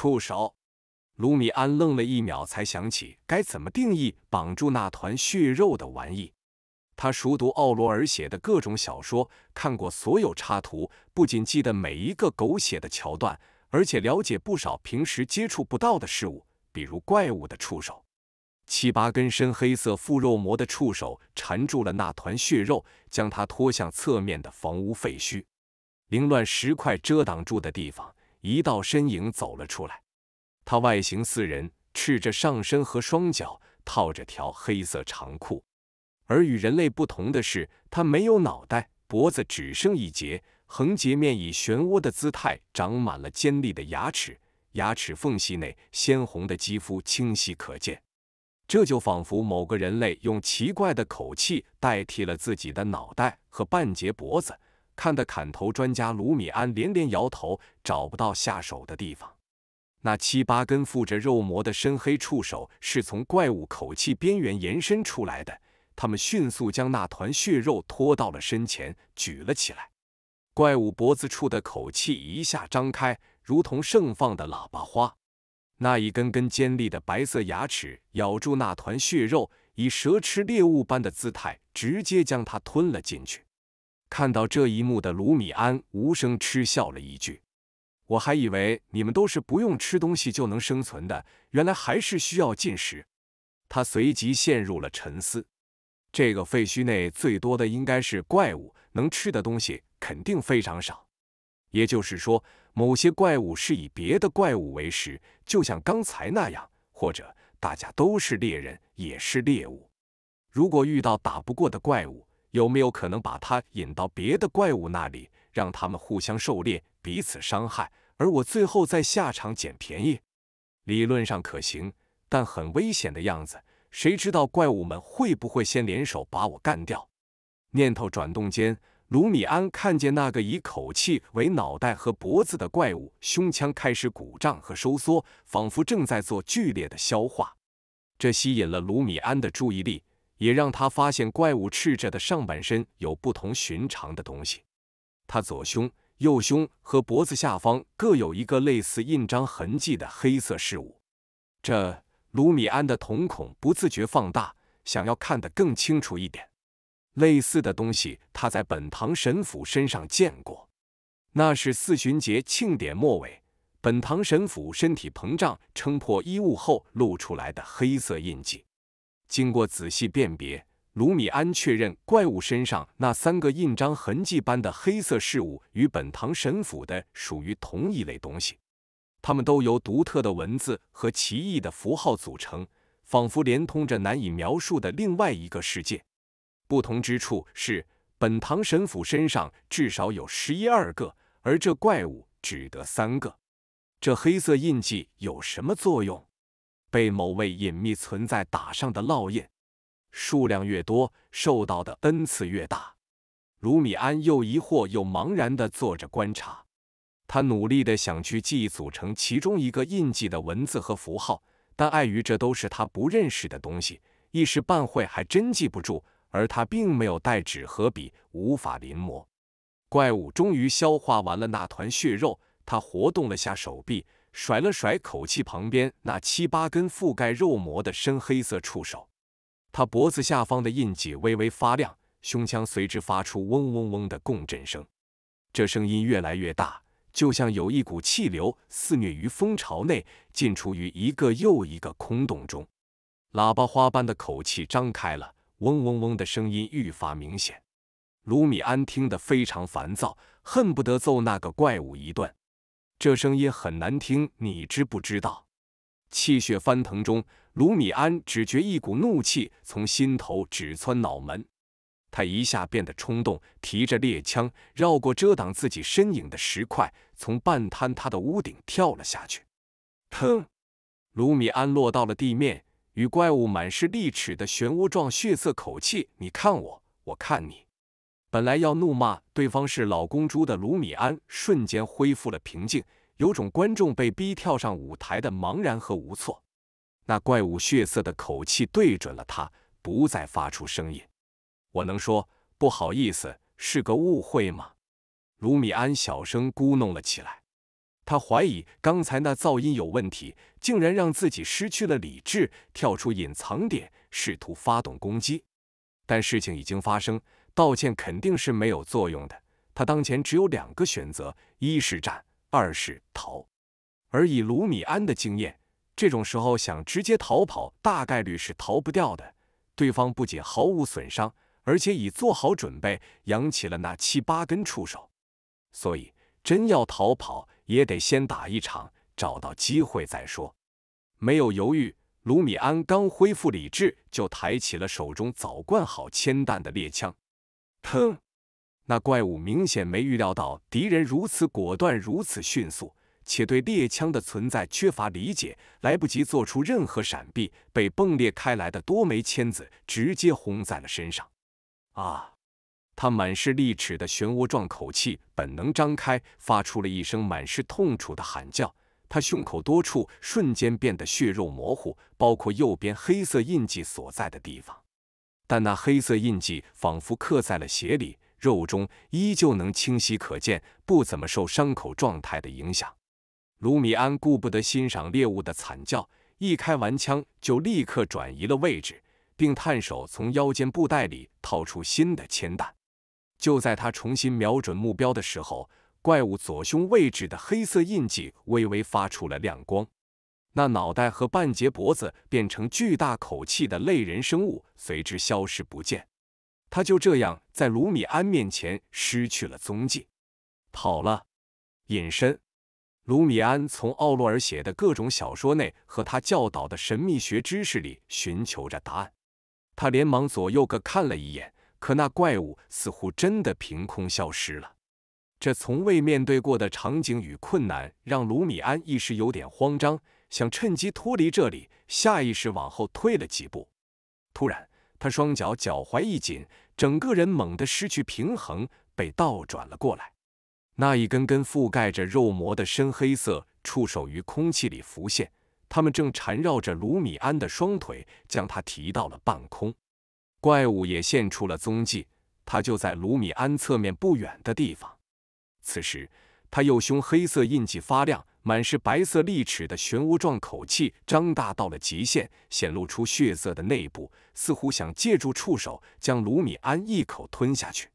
触手，卢米安愣了一秒，才想起该怎么定义绑住那团血肉的玩意。他熟读奥罗尔写的各种小说，看过所有插图，不仅记得每一个狗血的桥段，而且了解不少平时接触不到的事物，比如怪物的触手。七八根深黑色腹肉膜的触手缠住了那团血肉，将它拖向侧面的房屋废墟，凌乱石块遮挡住的地方。一道身影走了出来，他外形似人，赤着上身和双脚，套着条黑色长裤。而与人类不同的是，他没有脑袋，脖子只剩一截，横截面以漩涡的姿态长满了尖利的牙齿，牙齿缝隙内鲜红的肌肤清晰可见。这就仿佛某个人类用奇怪的口气代替了自己的脑袋和半截脖子。看得砍头专家卢米安连连摇头，找不到下手的地方。那七八根附着肉膜的深黑触手是从怪物口气边缘延伸出来的，他们迅速将那团血肉拖到了身前，举了起来。怪物脖子处的口气一下张开，如同盛放的喇叭花，那一根根尖利的白色牙齿咬住那团血肉，以蛇吃猎物般的姿态，直接将它吞了进去。看到这一幕的卢米安无声嗤笑了一句：“我还以为你们都是不用吃东西就能生存的，原来还是需要进食。”他随即陷入了沉思：这个废墟内最多的应该是怪物，能吃的东西肯定非常少。也就是说，某些怪物是以别的怪物为食，就像刚才那样，或者大家都是猎人，也是猎物。如果遇到打不过的怪物，有没有可能把它引到别的怪物那里，让他们互相狩猎，彼此伤害，而我最后在下场捡便宜？理论上可行，但很危险的样子。谁知道怪物们会不会先联手把我干掉？念头转动间，卢米安看见那个以口气为脑袋和脖子的怪物胸腔开始鼓胀和收缩，仿佛正在做剧烈的消化。这吸引了卢米安的注意力。也让他发现怪物赤着的上半身有不同寻常的东西，他左胸、右胸和脖子下方各有一个类似印章痕迹的黑色事物。这卢米安的瞳孔不自觉放大，想要看得更清楚一点。类似的东西他在本堂神父身上见过，那是四旬节庆典末尾本堂神父身体膨胀撑破衣物后露出来的黑色印记。经过仔细辨别，卢米安确认怪物身上那三个印章痕迹般的黑色事物与本堂神府的属于同一类东西。它们都由独特的文字和奇异的符号组成，仿佛连通着难以描述的另外一个世界。不同之处是，本堂神府身上至少有十一二个，而这怪物只得三个。这黑色印记有什么作用？被某位隐秘存在打上的烙印，数量越多，受到的恩赐越大。卢米安又疑惑又茫然地坐着观察，他努力地想去记忆组成其中一个印记的文字和符号，但碍于这都是他不认识的东西，一时半会还真记不住。而他并没有带纸和笔，无法临摹。怪物终于消化完了那团血肉，他活动了下手臂。甩了甩口气，旁边那七八根覆盖肉膜的深黑色触手，他脖子下方的印记微微发亮，胸腔随之发出嗡嗡嗡的共振声。这声音越来越大，就像有一股气流肆虐于蜂巢内，进出于一个又一个空洞中。喇叭花般的口气张开了，嗡嗡嗡的声音愈发明显。卢米安听得非常烦躁，恨不得揍那个怪物一顿。这声音很难听，你知不知道？气血翻腾中，卢米安只觉一股怒气从心头直窜脑门，他一下变得冲动，提着猎枪绕过遮挡自己身影的石块，从半坍塌的屋顶跳了下去。砰！卢米安落到了地面，与怪物满是利齿的漩涡状血色口气。你看我，我看你。本来要怒骂对方是老公猪的卢米安，瞬间恢复了平静，有种观众被逼跳上舞台的茫然和无措。那怪物血色的口气对准了他，不再发出声音。我能说不好意思是个误会吗？卢米安小声咕哝了起来。他怀疑刚才那噪音有问题，竟然让自己失去了理智，跳出隐藏点，试图发动攻击。但事情已经发生。道歉肯定是没有作用的。他当前只有两个选择：一是战，二是逃。而以卢米安的经验，这种时候想直接逃跑，大概率是逃不掉的。对方不仅毫无损伤，而且已做好准备，扬起了那七八根触手。所以，真要逃跑，也得先打一场，找到机会再说。没有犹豫，卢米安刚恢复理智，就抬起了手中早灌好铅弹的猎枪。疼！那怪物明显没预料到敌人如此果断、如此迅速，且对猎枪的存在缺乏理解，来不及做出任何闪避，被迸裂开来的多枚签子直接轰在了身上。啊！他满是利齿的漩涡状口气本能张开，发出了一声满是痛楚的喊叫。他胸口多处瞬间变得血肉模糊，包括右边黑色印记所在的地方。但那黑色印记仿佛刻在了血里，肉中依旧能清晰可见，不怎么受伤口状态的影响。卢米安顾不得欣赏猎物的惨叫，一开完枪就立刻转移了位置，并探手从腰间布袋里掏出新的铅弹。就在他重新瞄准目标的时候，怪物左胸位置的黑色印记微微发出了亮光。那脑袋和半截脖子变成巨大口气的类人生物随之消失不见，他就这样在卢米安面前失去了踪迹，跑了，隐身。卢米安从奥洛尔写的各种小说内和他教导的神秘学知识里寻求着答案，他连忙左右各看了一眼，可那怪物似乎真的凭空消失了。这从未面对过的场景与困难让卢米安一时有点慌张。想趁机脱离这里，下意识往后退了几步。突然，他双脚脚踝一紧，整个人猛地失去平衡，被倒转了过来。那一根根覆盖着肉膜的深黑色触手于空气里浮现，他们正缠绕着卢米安的双腿，将他提到了半空。怪物也现出了踪迹，他就在卢米安侧面不远的地方。此时，他右胸黑色印记发亮。满是白色利齿的漩涡状口气张大到了极限，显露出血色的内部，似乎想借助触手将卢米安一口吞下去。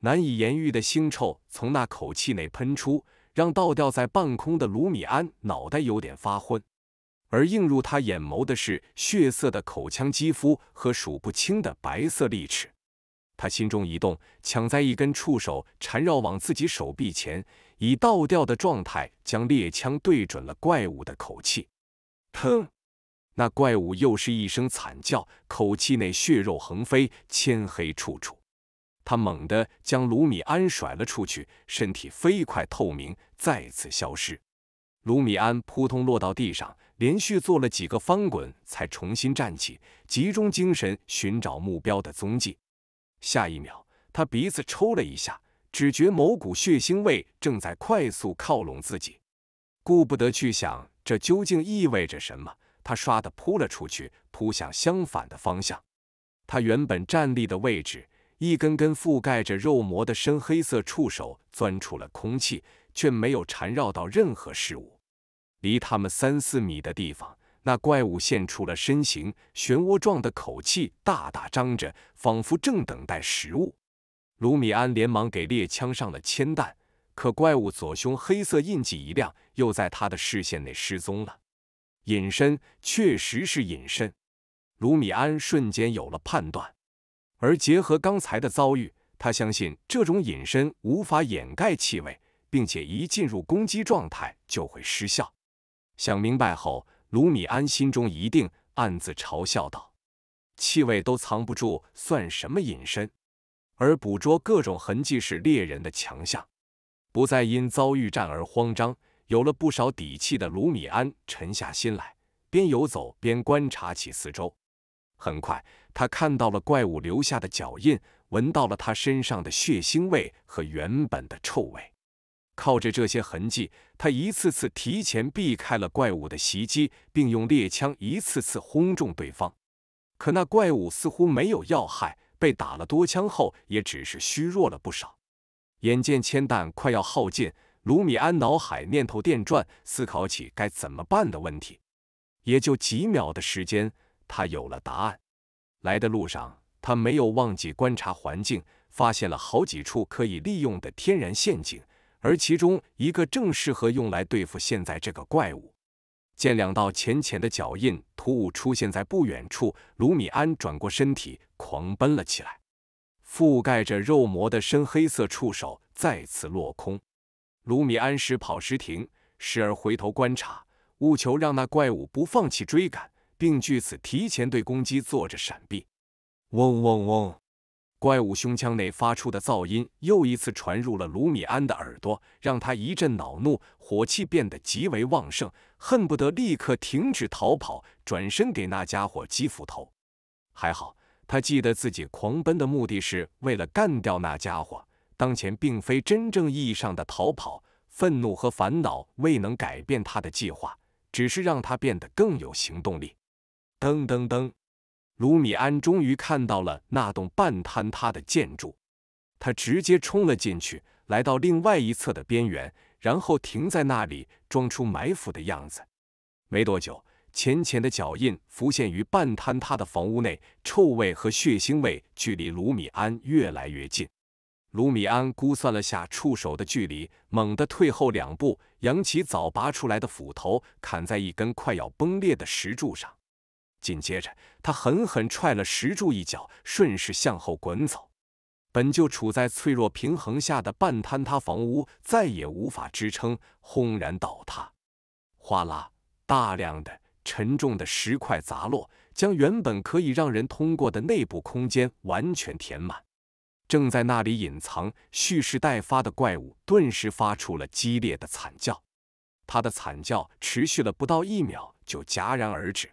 难以言喻的腥臭从那口气内喷出，让倒吊在半空的卢米安脑袋有点发昏。而映入他眼眸的是血色的口腔肌肤和数不清的白色利齿。他心中一动，抢在一根触手缠绕往自己手臂前。以倒吊的状态，将猎枪对准了怪物的口气。哼！那怪物又是一声惨叫，口气内血肉横飞，铅黑处处。他猛地将卢米安甩了出去，身体飞快透明，再次消失。卢米安扑通落到地上，连续做了几个翻滚，才重新站起，集中精神寻找目标的踪迹。下一秒，他鼻子抽了一下。只觉某股血腥味正在快速靠拢自己，顾不得去想这究竟意味着什么，他唰的扑了出去，扑向相反的方向。他原本站立的位置，一根根覆盖着肉膜的深黑色触手钻出了空气，却没有缠绕到任何事物。离他们三四米的地方，那怪物现出了身形，漩涡状的口气大大张着，仿佛正等待食物。卢米安连忙给猎枪上了铅弹，可怪物左胸黑色印记一亮，又在他的视线内失踪了。隐身确实是隐身，卢米安瞬间有了判断。而结合刚才的遭遇，他相信这种隐身无法掩盖气味，并且一进入攻击状态就会失效。想明白后，卢米安心中一定暗自嘲笑道：“气味都藏不住，算什么隐身？”而捕捉各种痕迹是猎人的强项，不再因遭遇战而慌张，有了不少底气的卢米安沉下心来，边游走边观察起四周。很快，他看到了怪物留下的脚印，闻到了他身上的血腥味和原本的臭味。靠着这些痕迹，他一次次提前避开了怪物的袭击，并用猎枪一次次轰中对方。可那怪物似乎没有要害。被打了多枪后，也只是虚弱了不少。眼见铅弹快要耗尽，卢米安脑海念头电转，思考起该怎么办的问题。也就几秒的时间，他有了答案。来的路上，他没有忘记观察环境，发现了好几处可以利用的天然陷阱，而其中一个正适合用来对付现在这个怪物。见两道浅浅的脚印突兀出现在不远处，卢米安转过身体。狂奔了起来，覆盖着肉膜的深黑色触手再次落空。卢米安时跑时停，时而回头观察，务求让那怪物不放弃追赶，并据此提前对攻击做着闪避。嗡嗡嗡！怪物胸腔内发出的噪音又一次传入了卢米安的耳朵，让他一阵恼怒，火气变得极为旺盛，恨不得立刻停止逃跑，转身给那家伙击斧头。还好。他记得自己狂奔的目的是为了干掉那家伙。当前并非真正意义上的逃跑，愤怒和烦恼未能改变他的计划，只是让他变得更有行动力。噔噔噔！卢米安终于看到了那栋半坍塌的建筑，他直接冲了进去，来到另外一侧的边缘，然后停在那里，装出埋伏的样子。没多久。浅浅的脚印浮现于半坍塌的房屋内，臭味和血腥味距离卢米安越来越近。卢米安估算了下触手的距离，猛地退后两步，扬起早拔出来的斧头砍在一根快要崩裂的石柱上。紧接着，他狠狠踹了石柱一脚，顺势向后滚走。本就处在脆弱平衡下的半坍塌房屋再也无法支撑，轰然倒塌。哗啦，大量的。沉重的石块砸落，将原本可以让人通过的内部空间完全填满。正在那里隐藏、蓄势待发的怪物，顿时发出了激烈的惨叫。他的惨叫持续了不到一秒，就戛然而止。